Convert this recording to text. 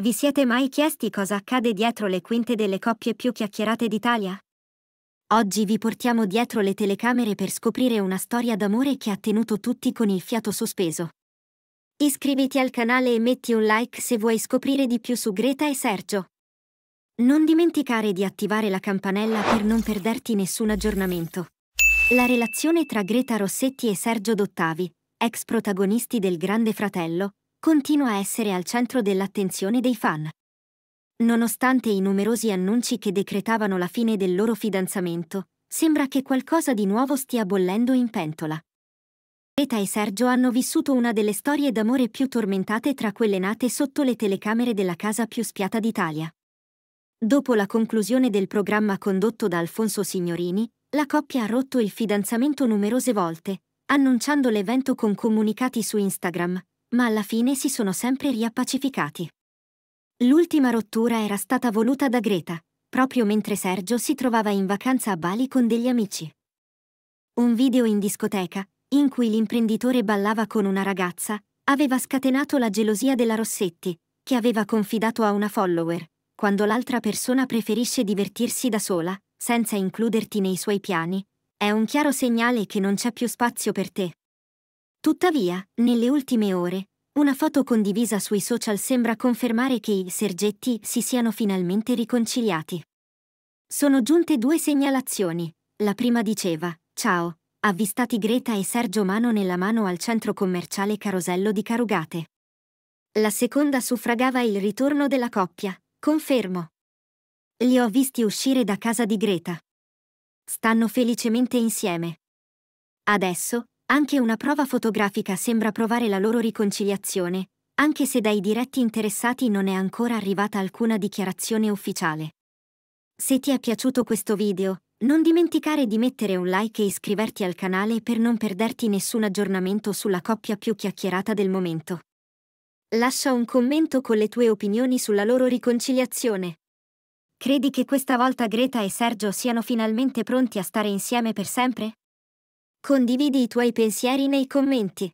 Vi siete mai chiesti cosa accade dietro le quinte delle coppie più chiacchierate d'Italia? Oggi vi portiamo dietro le telecamere per scoprire una storia d'amore che ha tenuto tutti con il fiato sospeso. Iscriviti al canale e metti un like se vuoi scoprire di più su Greta e Sergio. Non dimenticare di attivare la campanella per non perderti nessun aggiornamento. La relazione tra Greta Rossetti e Sergio Dottavi, ex protagonisti del Grande Fratello, continua a essere al centro dell'attenzione dei fan. Nonostante i numerosi annunci che decretavano la fine del loro fidanzamento, sembra che qualcosa di nuovo stia bollendo in pentola. Greta e Sergio hanno vissuto una delle storie d'amore più tormentate tra quelle nate sotto le telecamere della casa più spiata d'Italia. Dopo la conclusione del programma condotto da Alfonso Signorini, la coppia ha rotto il fidanzamento numerose volte, annunciando l'evento con comunicati su Instagram, ma alla fine si sono sempre riappacificati. L'ultima rottura era stata voluta da Greta, proprio mentre Sergio si trovava in vacanza a Bali con degli amici. Un video in discoteca, in cui l'imprenditore ballava con una ragazza, aveva scatenato la gelosia della Rossetti, che aveva confidato a una follower, quando l'altra persona preferisce divertirsi da sola, senza includerti nei suoi piani, è un chiaro segnale che non c'è più spazio per te. Tuttavia, nelle ultime ore, una foto condivisa sui social sembra confermare che i Sergetti si siano finalmente riconciliati. Sono giunte due segnalazioni. La prima diceva, ciao, avvistati Greta e Sergio mano nella mano al centro commerciale Carosello di Carugate. La seconda suffragava il ritorno della coppia, confermo. Li ho visti uscire da casa di Greta. Stanno felicemente insieme. Adesso, anche una prova fotografica sembra provare la loro riconciliazione, anche se dai diretti interessati non è ancora arrivata alcuna dichiarazione ufficiale. Se ti è piaciuto questo video, non dimenticare di mettere un like e iscriverti al canale per non perderti nessun aggiornamento sulla coppia più chiacchierata del momento. Lascia un commento con le tue opinioni sulla loro riconciliazione. Credi che questa volta Greta e Sergio siano finalmente pronti a stare insieme per sempre? Condividi i tuoi pensieri nei commenti.